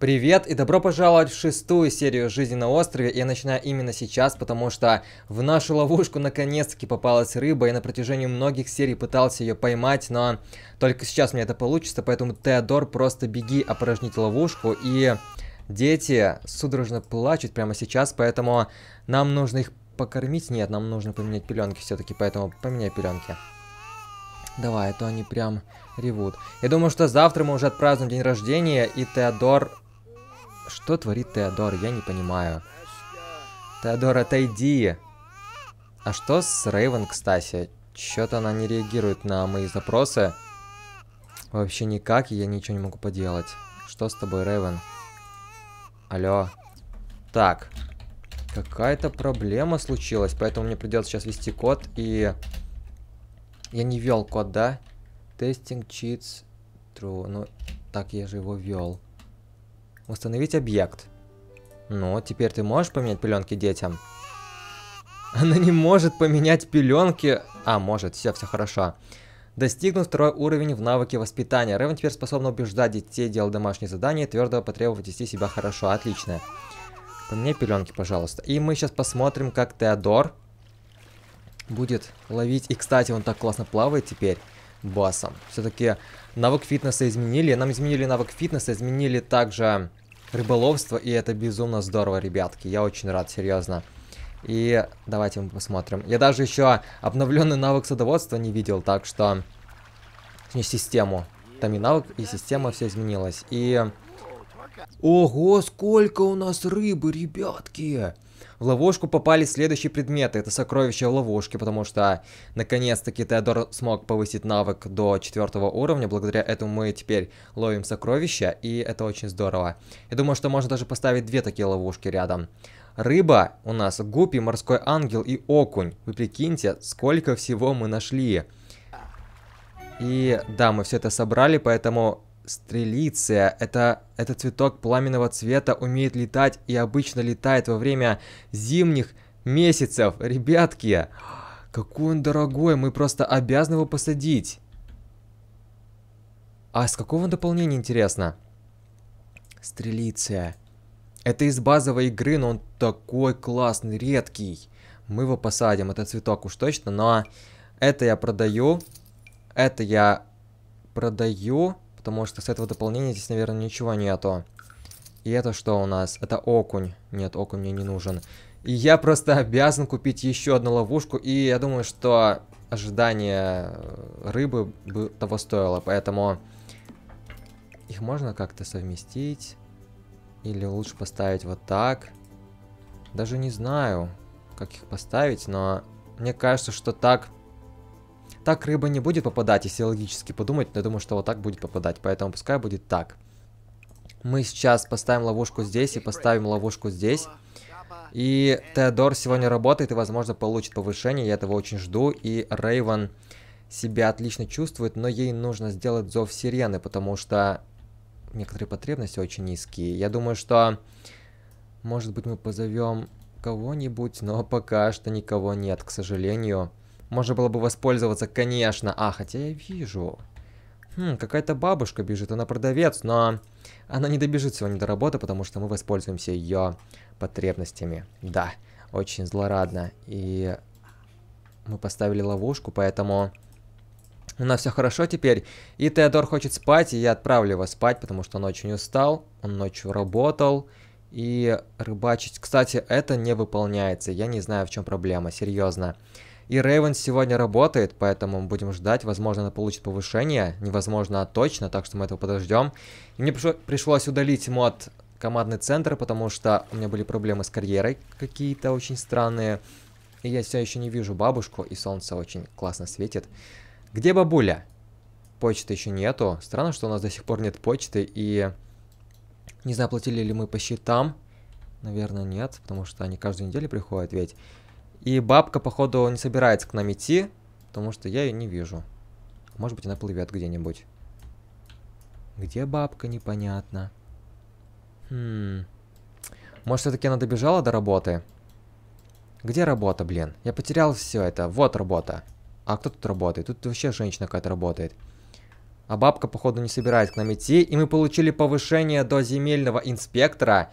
Привет и добро пожаловать в шестую серию жизни на острове. Я начинаю именно сейчас, потому что в нашу ловушку наконец-таки попалась рыба, и на протяжении многих серий пытался ее поймать, но только сейчас мне это получится, поэтому Теодор просто беги опорожнить ловушку, и дети судорожно плачут прямо сейчас, поэтому нам нужно их покормить. Нет, нам нужно поменять пеленки все-таки, поэтому поменяй пеленки. Давай, а то они прям ревут. Я думаю, что завтра мы уже отпразднуем день рождения, и Теодор что творит Теодор? Я не понимаю. Теодор, отойди! А что с Рейвен, кстати? Чё-то она не реагирует на мои запросы. Вообще никак, и я ничего не могу поделать. Что с тобой, Рейвен? Алло. Так. Какая-то проблема случилась, поэтому мне придется сейчас вести код и... Я не вел код, да? Тестинг читс true. Ну, так я же его вел. Установить объект. Ну, теперь ты можешь поменять пеленки детям? Она не может поменять пеленки. А, может, все, все хорошо. Достигнув второй уровень в навыке воспитания. Рэвен теперь способна убеждать детей делать домашние задания и твердо потребовать вести себя хорошо. Отлично. Поменяй пеленки, пожалуйста. И мы сейчас посмотрим, как Теодор будет ловить. И, кстати, он так классно плавает теперь боссом. Все-таки навык фитнеса изменили. Нам изменили навык фитнеса, изменили также рыболовство, и это безумно здорово, ребятки. Я очень рад, серьезно. И давайте мы посмотрим. Я даже еще обновленный навык садоводства не видел, так что... Не систему. Там и навык, и система, все изменилось. И... Ого, сколько у нас рыбы, ребятки! В ловушку попали следующие предметы. Это сокровища в ловушке, потому что наконец-таки Теодор смог повысить навык до четвертого уровня. Благодаря этому мы теперь ловим сокровища, и это очень здорово. Я думаю, что можно даже поставить две такие ловушки рядом. Рыба у нас, гупи, морской ангел и окунь. Вы прикиньте, сколько всего мы нашли. И да, мы все это собрали, поэтому Стрелиция. Это, это цветок пламенного цвета, умеет летать и обычно летает во время зимних месяцев. Ребятки, какой он дорогой, мы просто обязаны его посадить. А с какого дополнения, интересно? Стрелиция. Это из базовой игры, но он такой классный, редкий. Мы его посадим, этот цветок уж точно, но это я продаю. Это я продаю. Потому что с этого дополнения здесь, наверное, ничего нету. А и это что у нас? Это окунь. Нет, окунь мне не нужен. И я просто обязан купить еще одну ловушку. И я думаю, что ожидание э, рыбы бы того стоило. Поэтому их можно как-то совместить. Или лучше поставить вот так. Даже не знаю, как их поставить, но мне кажется, что так так рыба не будет попадать, если логически подумать, но я думаю, что вот так будет попадать, поэтому пускай будет так. Мы сейчас поставим ловушку здесь и поставим ловушку здесь. И Теодор сегодня работает и, возможно, получит повышение, я этого очень жду. И Рейвен себя отлично чувствует, но ей нужно сделать зов сирены, потому что некоторые потребности очень низкие. Я думаю, что, может быть, мы позовем кого-нибудь, но пока что никого нет, к сожалению. Можно было бы воспользоваться, конечно. А, хотя я вижу. Хм, какая-то бабушка бежит, она продавец, но она не добежит сегодня до работы, потому что мы воспользуемся ее потребностями. Да, очень злорадно. И мы поставили ловушку, поэтому у нас все хорошо теперь. И Теодор хочет спать, и я отправлю его спать, потому что он очень устал, он ночью работал. И рыбачить... Кстати, это не выполняется. Я не знаю, в чем проблема, серьезно. Серьезно. И Рейвен сегодня работает, поэтому мы будем ждать. Возможно, она получит повышение. Невозможно, а точно, так что мы этого подождем. И мне пришлось удалить мод командный центр, потому что у меня были проблемы с карьерой какие-то очень странные. И я все еще не вижу бабушку, и солнце очень классно светит. Где бабуля? Почты еще нету. Странно, что у нас до сих пор нет почты, и... Не знаю, платили ли мы по счетам. Наверное, нет, потому что они каждую неделю приходят, ведь... И бабка, походу, не собирается к нам идти, потому что я ее не вижу. Может быть, она плывет где-нибудь. Где бабка, непонятно. Хм. Может, все-таки она добежала до работы? Где работа, блин? Я потерял все это. Вот работа. А кто тут работает? Тут вообще женщина какая-то работает. А бабка, походу, не собирается к нам идти. И мы получили повышение до земельного инспектора.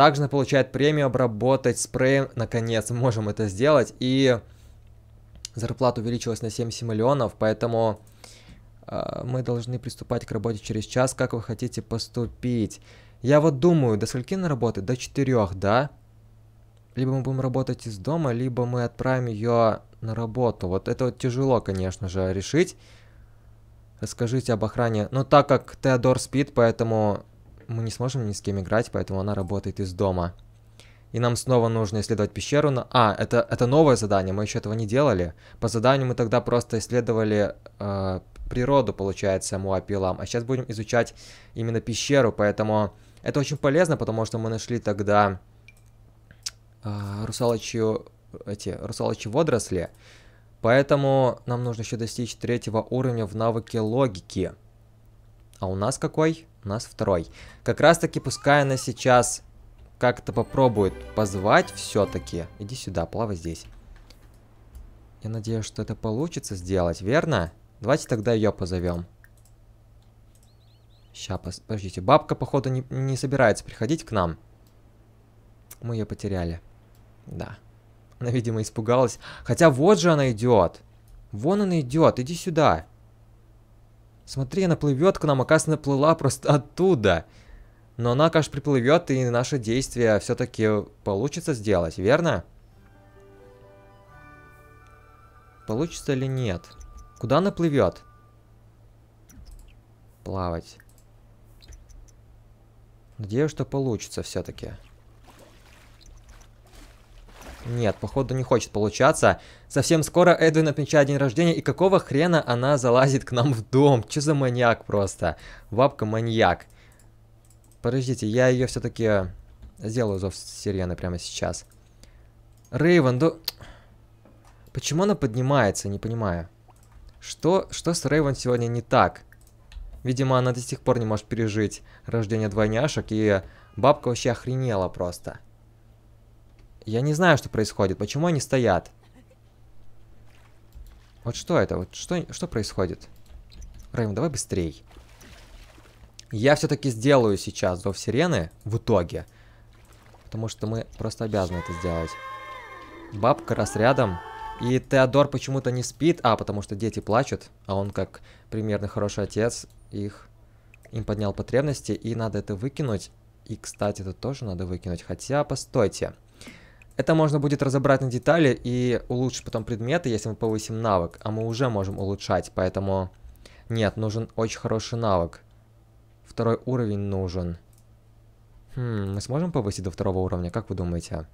Также получает премию обработать спреем. Наконец, можем это сделать. И зарплата увеличилась на 70 миллионов, поэтому э, мы должны приступать к работе через час. Как вы хотите поступить? Я вот думаю, до скольки на работы? До 4, да? Либо мы будем работать из дома, либо мы отправим ее на работу. Вот это вот тяжело, конечно же, решить. Расскажите об охране. Но так как Теодор спит, поэтому мы не сможем ни с кем играть, поэтому она работает из дома. И нам снова нужно исследовать пещеру, но... А, это, это новое задание, мы еще этого не делали. По заданию мы тогда просто исследовали э, природу, получается, Муапилам. А сейчас будем изучать именно пещеру, поэтому... Это очень полезно, потому что мы нашли тогда э, русалочью... Эти, русалочьи водоросли. Поэтому нам нужно еще достичь третьего уровня в навыке логики. А у нас какой? у нас второй. Как раз таки, пускай она сейчас как-то попробует позвать все-таки. Иди сюда, плавай здесь. Я надеюсь, что это получится сделать, верно? Давайте тогда ее позовем. Сейчас, подождите. Бабка, походу, не, не собирается приходить к нам. Мы ее потеряли. Да. Она, видимо, испугалась. Хотя вот же она идет. Вон она идет. Иди сюда. Смотри, она плывет к нам, оказывается, плыла просто оттуда. Но она, конечно, приплывет, и наше действие все-таки получится сделать, верно? Получится или нет? Куда она плывет? Плавать. Надеюсь, что получится все-таки. Нет, походу не хочет получаться. Совсем скоро Эдвин отмечает день рождения, и какого хрена она залазит к нам в дом? Че за маньяк просто? Бабка маньяк. Подождите, я ее все-таки сделаю зов сирены прямо сейчас. Рейвен, да... Почему она поднимается, не понимаю. Что, что с Рейвен сегодня не так? Видимо, она до сих пор не может пережить рождение двойняшек, и бабка вообще охренела просто. Я не знаю, что происходит. Почему они стоят? Вот что это? Вот что, что происходит? Рэймон, давай быстрей. Я все-таки сделаю сейчас зов сирены в итоге. Потому что мы просто обязаны это сделать. Бабка раз рядом. И Теодор почему-то не спит. А, потому что дети плачут. А он как примерно хороший отец их... Им поднял потребности. И надо это выкинуть. И, кстати, это тоже надо выкинуть. Хотя, постойте. Это можно будет разобрать на детали и улучшить потом предметы, если мы повысим навык. А мы уже можем улучшать, поэтому... Нет, нужен очень хороший навык. Второй уровень нужен. Хм, мы сможем повысить до второго уровня, как вы думаете?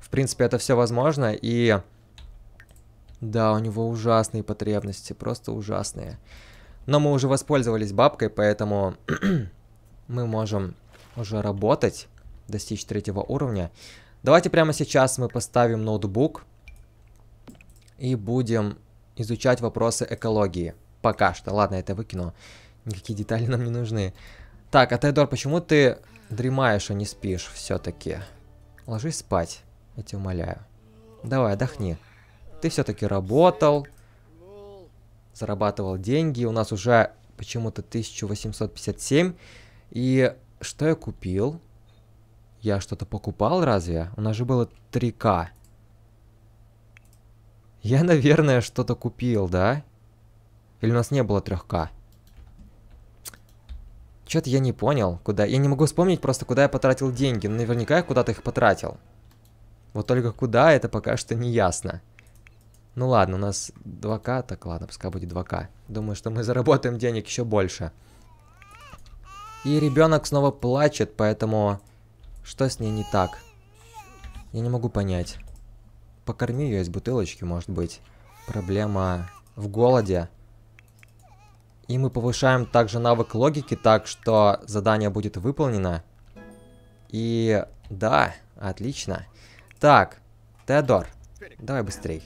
В принципе, это все возможно, и... Да, у него ужасные потребности, просто ужасные. Но мы уже воспользовались бабкой, поэтому мы можем уже работать, достичь третьего уровня. Давайте прямо сейчас мы поставим ноутбук и будем изучать вопросы экологии. Пока что. Ладно, это выкину. Никакие детали нам не нужны. Так, а Тайдор, почему ты дремаешь, а не спишь все-таки? Ложись спать, я тебя умоляю. Давай, отдохни. Ты все-таки работал, зарабатывал деньги. У нас уже почему-то 1857. И что я купил? Я что-то покупал разве? У нас же было 3К. Я, наверное, что-то купил, да? Или у нас не было 3К? Чё-то я не понял, куда... Я не могу вспомнить просто, куда я потратил деньги. Но ну, наверняка я куда-то их потратил. Вот только куда, это пока что не ясно. Ну ладно, у нас 2К, так ладно, пускай будет 2К. Думаю, что мы заработаем денег еще больше. И ребенок снова плачет, поэтому что с ней не так? Я не могу понять. Покорми ее из бутылочки, может быть. Проблема в голоде. И мы повышаем также навык логики, так что задание будет выполнено. И да, отлично. Так, Теодор, давай быстрей.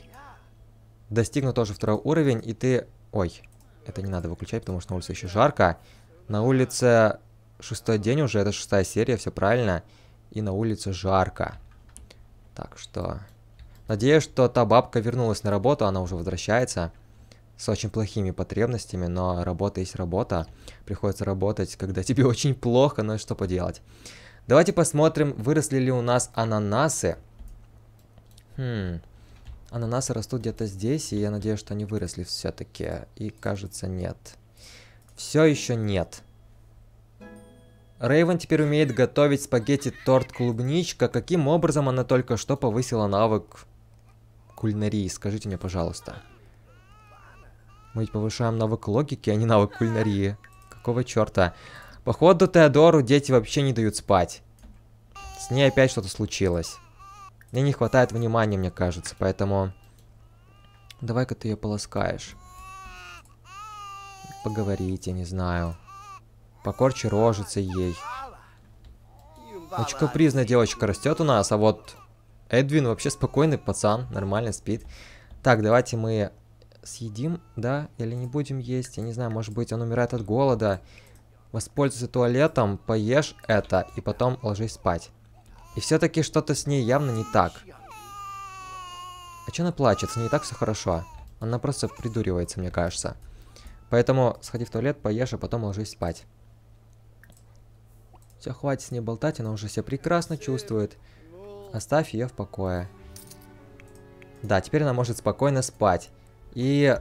Достигну тоже второй уровень, и ты... Ой, это не надо выключать, потому что на улице еще жарко. На улице шестой день уже, это шестая серия, все Правильно. И на улице жарко. Так что... Надеюсь, что та бабка вернулась на работу, она уже возвращается. С очень плохими потребностями, но работа есть работа. Приходится работать, когда тебе очень плохо, но что поделать. Давайте посмотрим, выросли ли у нас ананасы. Хм. Ананасы растут где-то здесь, и я надеюсь, что они выросли все-таки. И кажется, нет. Все еще нет. Рейвен теперь умеет готовить спагетти-торт клубничка. Каким образом она только что повысила навык кулинарии? Скажите мне, пожалуйста. Мы ведь повышаем навык логики, а не навык кулинарии. Какого черта? Походу, Теодору дети вообще не дают спать. С ней опять что-то случилось. Мне не хватает внимания, мне кажется, поэтому... Давай-ка ты ее полоскаешь. Поговорить, я не знаю. Покорче рожица ей. Очень капризная девочка растет у нас, а вот Эдвин вообще спокойный пацан, нормально спит. Так, давайте мы съедим, да, или не будем есть. Я не знаю, может быть он умирает от голода. Воспользуйся туалетом, поешь это, и потом ложись спать. И все-таки что-то с ней явно не так. А что она плачет? С ней так все хорошо. Она просто придуривается, мне кажется. Поэтому сходи в туалет, поешь, а потом ложись спать. Все, хватит с ней болтать, она уже себя прекрасно чувствует. Оставь ее в покое. Да, теперь она может спокойно спать. И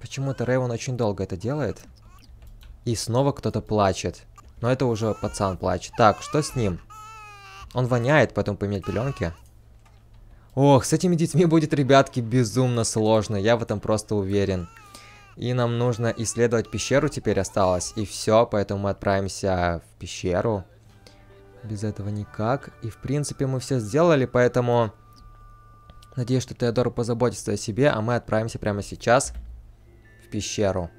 почему-то Рейвен очень долго это делает. И снова кто-то плачет. Но это уже пацан плачет. Так, что с ним? Он воняет, поэтому поменять пеленки. Ох, с этими детьми будет, ребятки, безумно сложно. Я в этом просто уверен. И нам нужно исследовать пещеру теперь осталось. И все, поэтому мы отправимся в пещеру. Без этого никак. И в принципе мы все сделали, поэтому... Надеюсь, что Теодор позаботится о себе, а мы отправимся прямо сейчас в пещеру.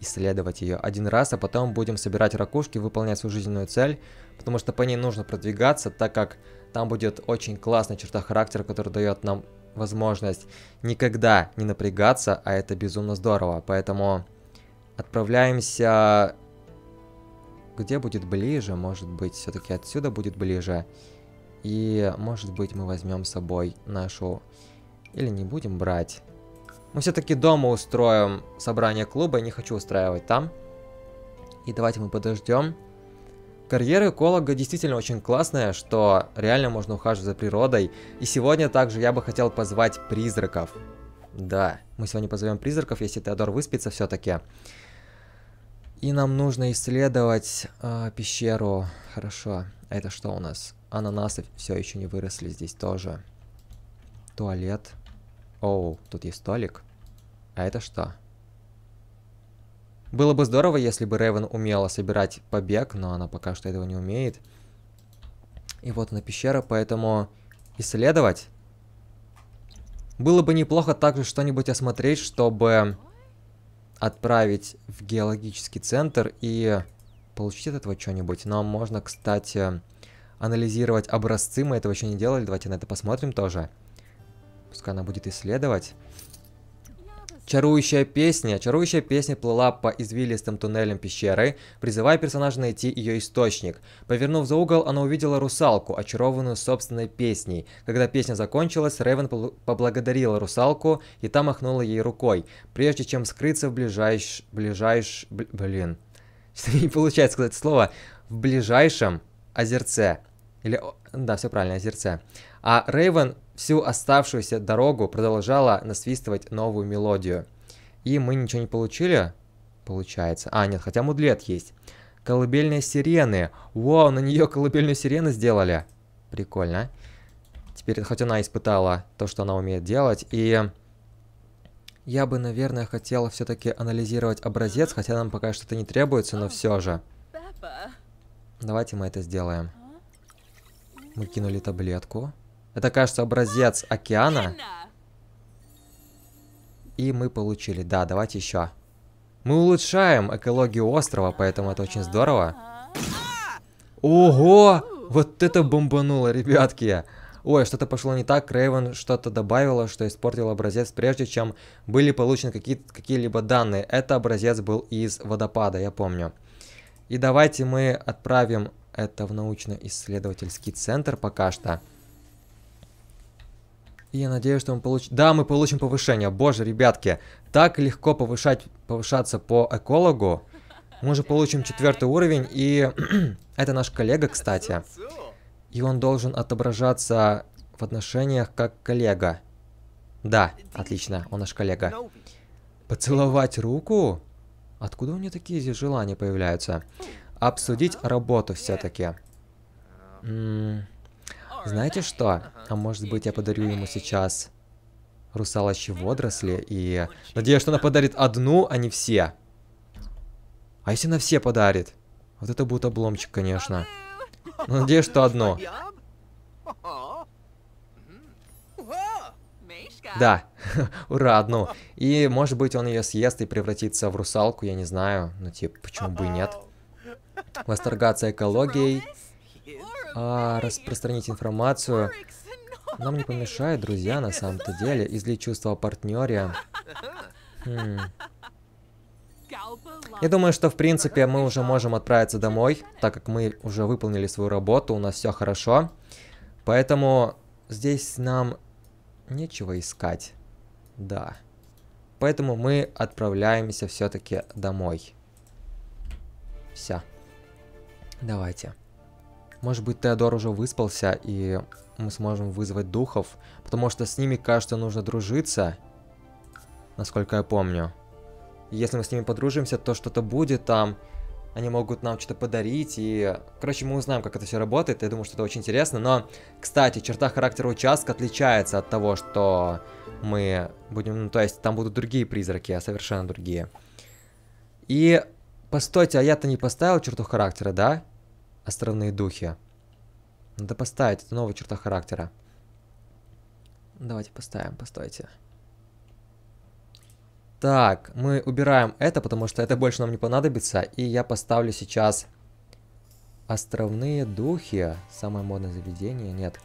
Исследовать ее один раз, а потом будем собирать ракушки, выполнять свою жизненную цель. Потому что по ней нужно продвигаться, так как там будет очень классная черта характера, которая дает нам возможность никогда не напрягаться, а это безумно здорово. Поэтому отправляемся... Где будет ближе? Может быть, все-таки отсюда будет ближе. И, может быть, мы возьмем с собой нашу... Или не будем брать. Мы все-таки дома устроим собрание клуба. Я не хочу устраивать там. И давайте мы подождем. Карьера эколога действительно очень классная, что реально можно ухаживать за природой. И сегодня также я бы хотел позвать призраков. Да, мы сегодня позовем призраков, если Теодор выспится все-таки. И нам нужно исследовать э, пещеру. Хорошо. А это что у нас? Ананасы все еще не выросли здесь тоже. Туалет. Оу, тут есть столик. А это что? Было бы здорово, если бы Ревен умела собирать побег, но она пока что этого не умеет. И вот на пещера, поэтому исследовать. Было бы неплохо также что-нибудь осмотреть, чтобы отправить в геологический центр и получить от этого что-нибудь. Но можно, кстати, анализировать образцы. Мы этого еще не делали. Давайте на это посмотрим тоже. Пускай она будет исследовать. Чарующая песня. Чарующая песня плыла по извилистым туннелям пещеры, призывая персонажа найти ее источник. Повернув за угол, она увидела русалку, очарованную собственной песней. Когда песня закончилась, Рейвен поблагодарила русалку и та махнула ей рукой, прежде чем скрыться в ближайш... ближайш... блин. Что не получается сказать слово. В ближайшем озерце. Или... Да, все правильно, озерце. А Рейвен Всю оставшуюся дорогу продолжала насвистывать новую мелодию. И мы ничего не получили, получается. А, нет, хотя мудлет есть. Колыбельные сирены. Вау, на нее колыбельную сирену сделали. Прикольно. А? Теперь, хоть она испытала то, что она умеет делать, и... Я бы, наверное, хотела все-таки анализировать образец, хотя нам пока что-то не требуется, но все же. Давайте мы это сделаем. Мы кинули таблетку. Это, кажется, образец океана. И мы получили. Да, давайте еще. Мы улучшаем экологию острова, поэтому это очень здорово. Ого! Вот это бомбануло, ребятки! Ой, что-то пошло не так, Крейвен что-то добавила, что испортил образец, прежде чем были получены какие-либо данные. Это образец был из водопада, я помню. И давайте мы отправим это в научно-исследовательский центр пока что. И я надеюсь, что мы получим... Да, мы получим повышение. Боже, ребятки, так легко повышать, повышаться по экологу. Мы же получим четвертый уровень, и это наш коллега, кстати. И он должен отображаться в отношениях как коллега. Да, отлично, он наш коллега. Поцеловать руку? Откуда у меня такие здесь желания появляются? Обсудить работу все-таки. Знаете что? А может быть я подарю ему сейчас русалочьи водоросли и... Надеюсь, что она подарит одну, а не все. А если она все подарит? Вот это будет обломчик, конечно. Но надеюсь, что одно. Да, ура, одну. И может быть он ее съест и превратится в русалку, я не знаю. Ну типа, почему бы и нет? Восторгаться экологией а распространить информацию нам не помешает, друзья, на самом-то деле, излить чувства о партнере. Хм. Я думаю, что в принципе мы уже можем отправиться домой, так как мы уже выполнили свою работу, у нас все хорошо. Поэтому здесь нам нечего искать. Да. Поэтому мы отправляемся все-таки домой. Все. Давайте. Может быть, Теодор уже выспался, и мы сможем вызвать духов, потому что с ними, кажется, нужно дружиться, насколько я помню. Если мы с ними подружимся, то что-то будет там, они могут нам что-то подарить, и... Короче, мы узнаем, как это все работает, я думаю, что это очень интересно, но... Кстати, черта характера участка отличается от того, что мы будем... Ну, то есть, там будут другие призраки, а совершенно другие. И... Постойте, а я-то не поставил черту характера, да? островные духи. Надо поставить, это новая черта характера. Давайте поставим, постойте. Так, мы убираем это, потому что это больше нам не понадобится. И я поставлю сейчас островные духи. Самое модное заведение, нет.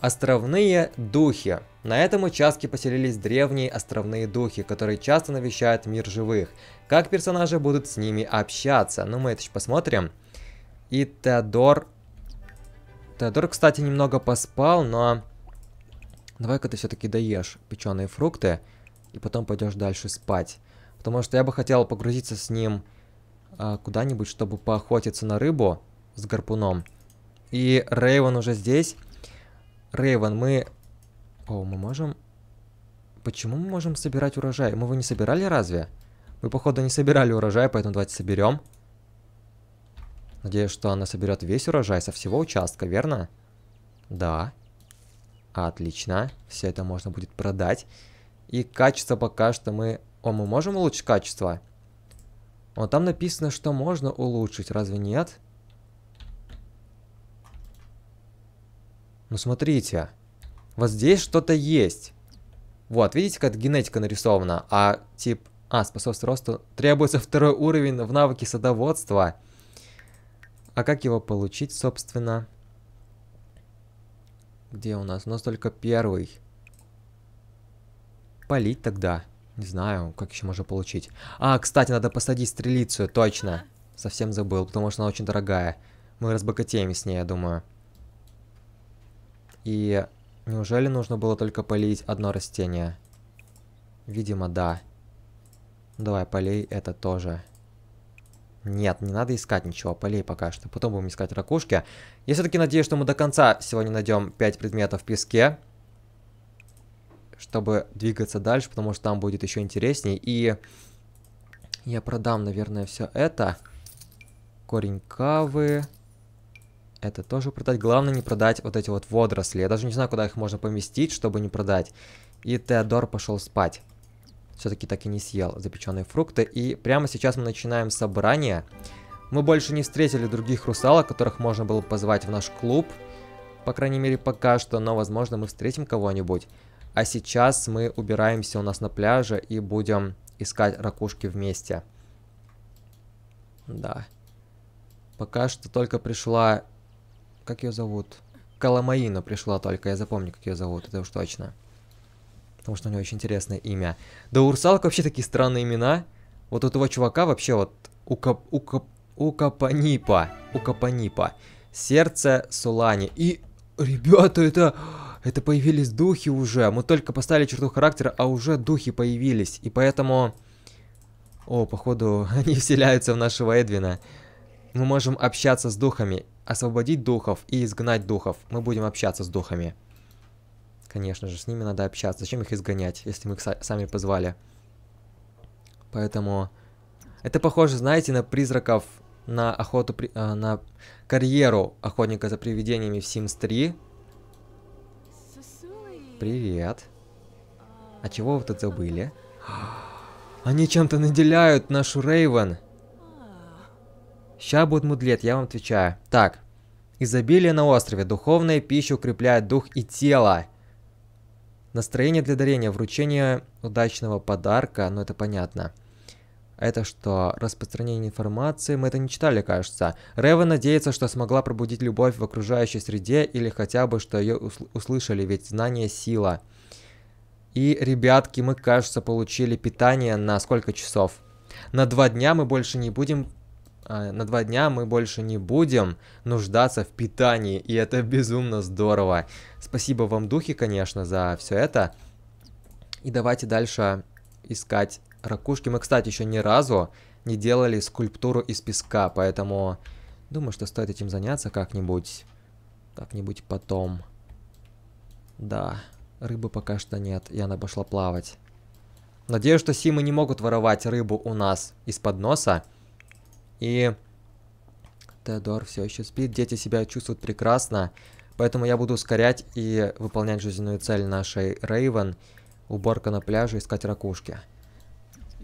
Островные духи. На этом участке поселились древние островные духи, которые часто навещают мир живых. Как персонажи будут с ними общаться? Ну, мы это еще посмотрим. Посмотрим. И Теодор. Теодор, кстати, немного поспал, но... Давай-ка ты все-таки доешь печеные фрукты. И потом пойдешь дальше спать. Потому что я бы хотел погрузиться с ним а, куда-нибудь, чтобы поохотиться на рыбу с гарпуном. И Рейвен уже здесь. Рейвен, мы... О, мы можем... Почему мы можем собирать урожай? Мы его не собирали разве? Мы, походу, не собирали урожай, поэтому давайте соберем. Надеюсь, что она соберет весь урожай со всего участка, верно? Да. Отлично. Все это можно будет продать. И качество пока что мы... О, мы можем улучшить качество? Вот там написано, что можно улучшить, разве нет? Ну смотрите. Вот здесь что-то есть. Вот, видите, как генетика нарисована? А тип... А, способствует росту требуется второй уровень в навыке садоводства. А как его получить, собственно? Где у нас? У нас только первый. Полить тогда. Не знаю, как еще можно получить. А, кстати, надо посадить стрелицу, точно. Совсем забыл, потому что она очень дорогая. Мы разбогатеем с ней, я думаю. И неужели нужно было только полить одно растение? Видимо, да. Давай, полей это тоже. Нет, не надо искать ничего, полей пока что. Потом будем искать ракушки. Я все-таки надеюсь, что мы до конца сегодня найдем 5 предметов в песке. Чтобы двигаться дальше, потому что там будет еще интереснее. И я продам, наверное, все это. Корень кавы. Это тоже продать. Главное не продать вот эти вот водоросли. Я даже не знаю, куда их можно поместить, чтобы не продать. И Теодор пошел спать все-таки так и не съел запеченные фрукты. И прямо сейчас мы начинаем собрание. Мы больше не встретили других русалок, которых можно было позвать в наш клуб. По крайней мере, пока что, но, возможно, мы встретим кого-нибудь. А сейчас мы убираемся у нас на пляже и будем искать ракушки вместе. Да. Пока что только пришла... Как ее зовут? Каламаина пришла только, я запомню, как ее зовут, это уж точно потому что у него очень интересное имя. Да у русалок вообще такие странные имена. Вот у этого чувака вообще вот... Укап... Укап... Укапанипа. Укапанипа. Сердце Сулани. И, ребята, это... Это появились духи уже. Мы только поставили черту характера, а уже духи появились. И поэтому... О, походу, они вселяются в нашего Эдвина. Мы можем общаться с духами, освободить духов и изгнать духов. Мы будем общаться с духами. Конечно же, с ними надо общаться. Зачем их изгонять, если мы их сами позвали? Поэтому... Это похоже, знаете, на призраков, на охоту, при... Э, на карьеру охотника за привидениями в Sims 3. Привет. А. а чего вы тут забыли? Они чем-то наделяют нашу Рейвен. А. Ща будет мудлет, я вам отвечаю. Так. Изобилие на острове. Духовная пища укрепляет дух и тело. Настроение для дарения, вручение удачного подарка, ну это понятно. Это что, распространение информации? Мы это не читали, кажется. Рева надеется, что смогла пробудить любовь в окружающей среде или хотя бы, что ее усл услышали, ведь знание – сила. И, ребятки, мы, кажется, получили питание на сколько часов? На два дня мы больше не будем Э, на два дня мы больше не будем нуждаться в питании, и это безумно здорово. Спасибо вам, духи, конечно, за все это. И давайте дальше искать ракушки. Мы, кстати, еще ни разу не делали скульптуру из песка, поэтому думаю, что стоит этим заняться как-нибудь. Как-нибудь потом. Да, рыбы пока что нет, и она пошла плавать. Надеюсь, что симы не могут воровать рыбу у нас из-под носа. И Теодор все еще спит, дети себя чувствуют прекрасно, поэтому я буду ускорять и выполнять жизненную цель нашей Рейвен. Уборка на пляже, искать ракушки.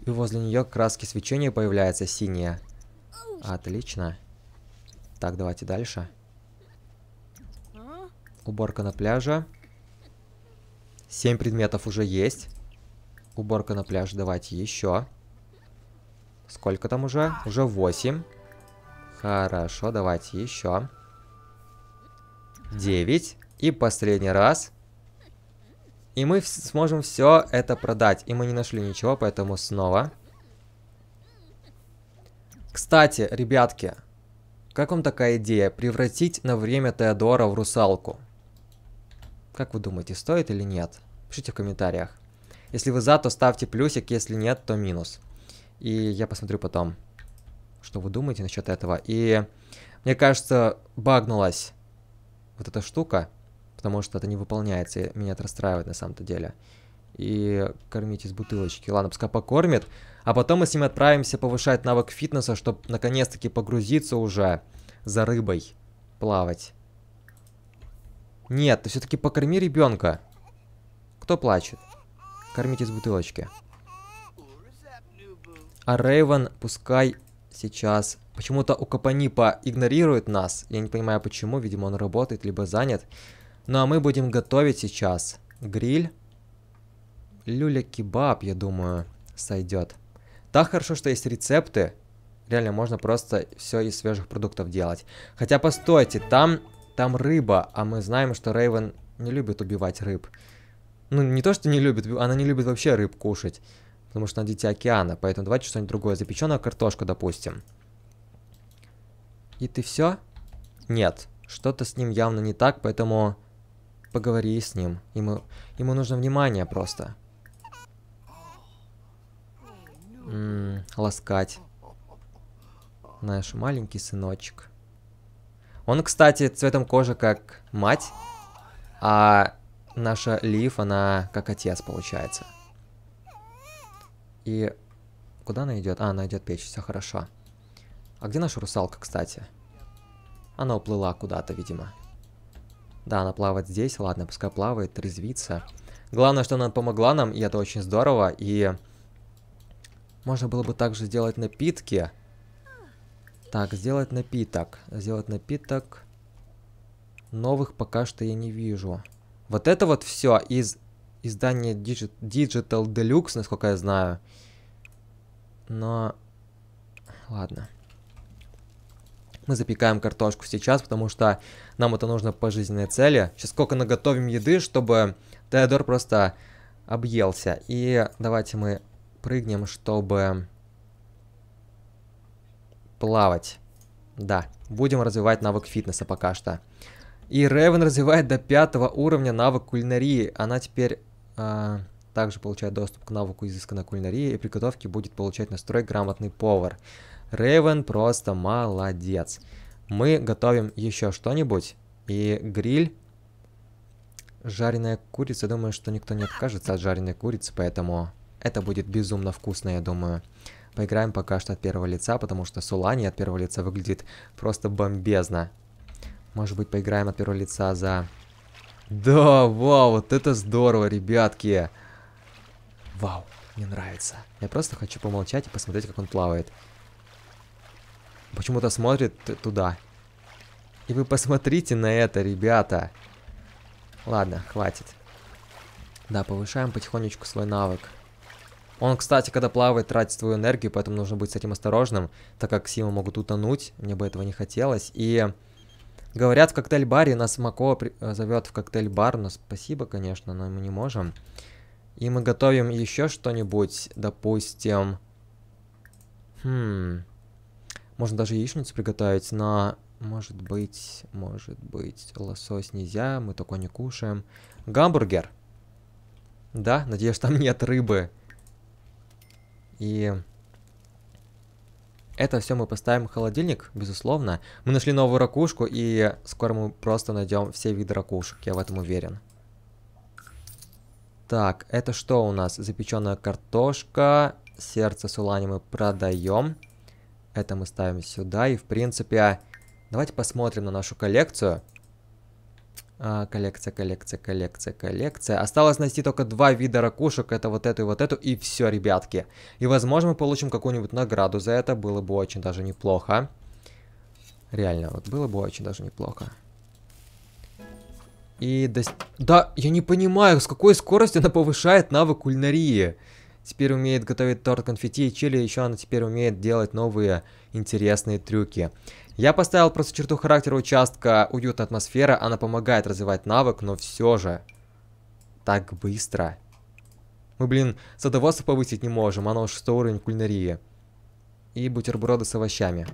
И возле нее краски свечения появляется синие. Отлично. Так, давайте дальше. Уборка на пляже. Семь предметов уже есть. Уборка на пляже, давайте еще. Сколько там уже? Уже 8. Хорошо, давайте еще. 9. И последний раз. И мы сможем все это продать. И мы не нашли ничего, поэтому снова. Кстати, ребятки, как вам такая идея? Превратить на время Теодора в русалку. Как вы думаете, стоит или нет? Пишите в комментариях. Если вы за, то ставьте плюсик, если нет, то минус. И я посмотрю потом, что вы думаете насчет этого. И мне кажется, багнулась вот эта штука, потому что это не выполняется, и меня это расстраивает на самом-то деле. И кормить из бутылочки. Ладно, пускай покормит. А потом мы с ним отправимся повышать навык фитнеса, чтобы наконец-таки погрузиться уже за рыбой плавать. Нет, ты все-таки покорми ребенка. Кто плачет? Кормить из бутылочки. А Рейвен пускай сейчас... Почему-то у Капанипа игнорирует нас. Я не понимаю почему, видимо он работает, либо занят. Ну а мы будем готовить сейчас гриль. Люля-кебаб, я думаю, сойдет. Так хорошо, что есть рецепты. Реально, можно просто все из свежих продуктов делать. Хотя, постойте, там, там рыба. А мы знаем, что Рейвен не любит убивать рыб. Ну, не то, что не любит, она не любит вообще рыб кушать. Потому что на дитя океана. Поэтому давайте что-нибудь другое. Запеченную картошку, допустим. И ты все? Нет. Что-то с ним явно не так, поэтому поговори с ним. Ему, ему нужно внимание просто. М -м, ласкать. Наш маленький сыночек. Он, кстати, цветом кожи как мать, а наша Лив, она как отец получается. И куда она идет? А, она идет печь, все хорошо. А где наша русалка, кстати? Она уплыла куда-то, видимо. Да, она плавает здесь, ладно, пускай плавает, резвится. Главное, что она помогла нам, и это очень здорово, и... Можно было бы также сделать напитки. Так, сделать напиток. Сделать напиток. Новых пока что я не вижу. Вот это вот все из издание Digit Digital Deluxe, насколько я знаю. Но... Ладно. Мы запекаем картошку сейчас, потому что нам это нужно по жизненной цели. Сейчас сколько наготовим еды, чтобы Теодор просто объелся. И давайте мы прыгнем, чтобы плавать. Да, будем развивать навык фитнеса пока что. И Ревен развивает до пятого уровня навык кулинарии. Она теперь а, также получает доступ к навыку изысканной кулинарии и приготовки будет получать настрой грамотный повар. Рейвен просто молодец. Мы готовим еще что-нибудь. И гриль. Жареная курица. Думаю, что никто не откажется от жареной курицы, поэтому это будет безумно вкусно, я думаю. Поиграем пока что от первого лица, потому что Сулани от первого лица выглядит просто бомбезно. Может быть, поиграем от первого лица за да, вау, вот это здорово, ребятки. Вау, мне нравится. Я просто хочу помолчать и посмотреть, как он плавает. Почему-то смотрит туда. И вы посмотрите на это, ребята. Ладно, хватит. Да, повышаем потихонечку свой навык. Он, кстати, когда плавает, тратит свою энергию, поэтому нужно быть с этим осторожным, так как силы могут утонуть, мне бы этого не хотелось. И Говорят, в коктейль-баре нас Мако э, зовет в коктейль-бар, но спасибо, конечно, но мы не можем. И мы готовим еще что-нибудь, допустим... Хм... Можно даже яичницу приготовить, но... Может быть, может быть, лосось нельзя, мы такое не кушаем. Гамбургер. Да, надеюсь, там нет рыбы. И это все мы поставим в холодильник, безусловно. Мы нашли новую ракушку, и скоро мы просто найдем все виды ракушек, я в этом уверен. Так, это что у нас? Запеченная картошка, сердце сулани мы продаем. Это мы ставим сюда, и в принципе... А, давайте посмотрим на нашу коллекцию. А, коллекция, коллекция, коллекция, коллекция. Осталось найти только два вида ракушек. Это вот эту и вот эту. И все, ребятки. И, возможно, мы получим какую-нибудь награду за это. Было бы очень даже неплохо. Реально, вот было бы очень даже неплохо. И... До... Да, я не понимаю, с какой скоростью она повышает навык кулинарии теперь умеет готовить торт конфетти и чили, еще она теперь умеет делать новые интересные трюки. Я поставил просто черту характера участка уютная атмосфера, она помогает развивать навык, но все же так быстро. Мы, блин, садоводство повысить не можем, оно а шестой уровень кулинарии. И бутерброды с овощами.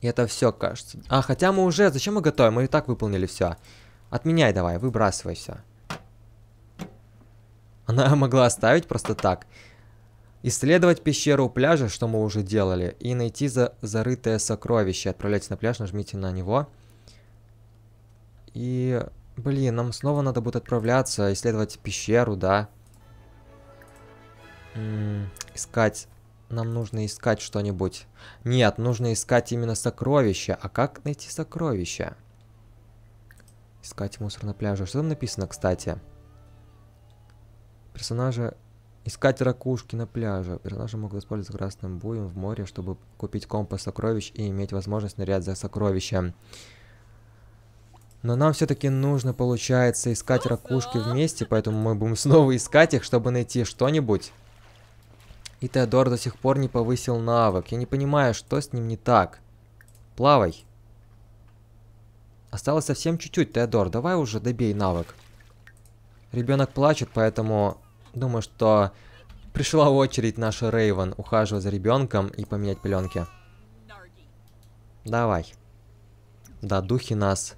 И это все, кажется. А, хотя мы уже... Зачем мы готовим? Мы и так выполнили все. Отменяй давай, выбрасывай все. Она могла оставить просто так. Исследовать пещеру пляжа, что мы уже делали, и найти за зарытое сокровище. Отправляйтесь на пляж, нажмите на него. И, блин, нам снова надо будет отправляться, исследовать пещеру, да. М -м, искать. Нам нужно искать что-нибудь. Нет, нужно искать именно сокровища. А как найти сокровища? Искать мусор на пляже. Что там написано, кстати? Кстати. Персонажа искать ракушки на пляже. Персонажи могут использовать красным буем в море, чтобы купить компас сокровищ и иметь возможность нырять за сокровищем. Но нам все-таки нужно, получается, искать ракушки вместе, поэтому мы будем снова искать их, чтобы найти что-нибудь. И Теодор до сих пор не повысил навык. Я не понимаю, что с ним не так. Плавай. Осталось совсем чуть-чуть, Теодор. Давай уже добей навык. Ребенок плачет, поэтому Думаю, что пришла очередь наша Рейвен ухаживать за ребенком и поменять пеленки. Давай. Да, духи нас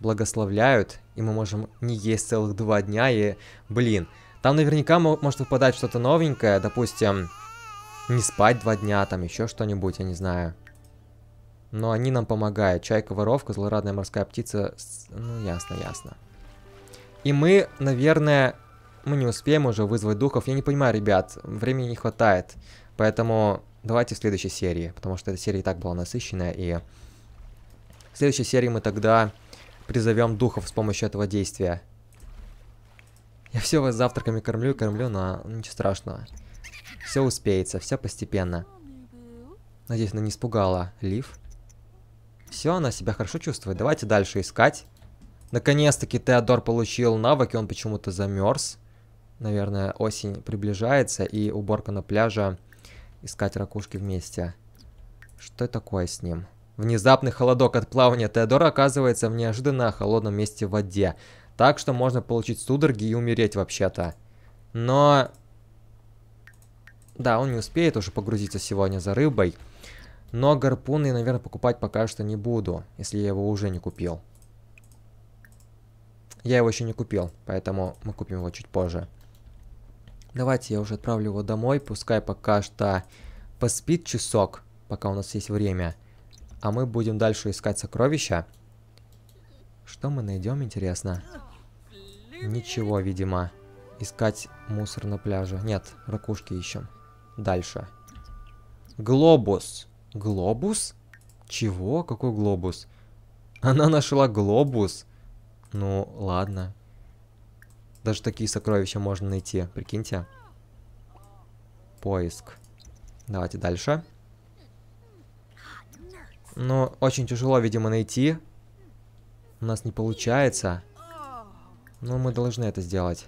благословляют, и мы можем не есть целых два дня, и, блин, там наверняка может выпадать что-то новенькое, допустим, не спать два дня, там еще что-нибудь, я не знаю. Но они нам помогают. Чайка-воровка, злорадная морская птица, ну, ясно, ясно. И мы, наверное, мы не успеем уже вызвать духов. Я не понимаю, ребят, времени не хватает. Поэтому давайте в следующей серии, потому что эта серия и так была насыщенная. И в следующей серии мы тогда призовем духов с помощью этого действия. Я все вас завтраками кормлю и кормлю, но ничего страшного. Все успеется, все постепенно. Надеюсь, она не испугала Лив. Все, она себя хорошо чувствует. Давайте дальше искать. Наконец-таки Теодор получил навыки, он почему-то замерз наверное, осень приближается, и уборка на пляже, искать ракушки вместе. Что такое с ним? Внезапный холодок от плавания Теодора оказывается в неожиданно холодном месте в воде, так что можно получить судороги и умереть вообще-то. Но... Да, он не успеет уже погрузиться сегодня за рыбой, но гарпуны я, наверное, покупать пока что не буду, если я его уже не купил. Я его еще не купил, поэтому мы купим его чуть позже. Давайте я уже отправлю его домой, пускай пока что поспит часок, пока у нас есть время. А мы будем дальше искать сокровища. Что мы найдем, интересно? Ничего, видимо. Искать мусор на пляже. Нет, ракушки ищем. Дальше. Глобус. Глобус? Чего? Какой глобус? Она нашла глобус. Ну, ладно. Даже такие сокровища можно найти, прикиньте. Поиск. Давайте дальше. Но ну, очень тяжело, видимо, найти. У нас не получается. Но ну, мы должны это сделать.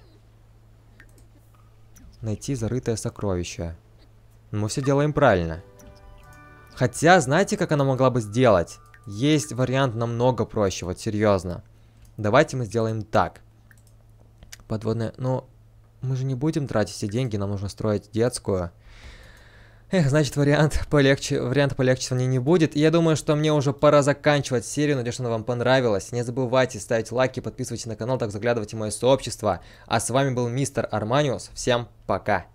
Найти зарытое сокровище. Мы все делаем правильно. Хотя, знаете, как она могла бы сделать? Есть вариант намного проще, вот серьезно. Давайте мы сделаем так подводная... Но мы же не будем тратить все деньги, нам нужно строить детскую. Эх, значит, вариант полегче, вариант полегче мне не будет. И я думаю, что мне уже пора заканчивать серию. Надеюсь, что она вам понравилась. Не забывайте ставить лайки, подписывайтесь на канал, так заглядывайте в мое сообщество. А с вами был мистер Арманиус. Всем пока.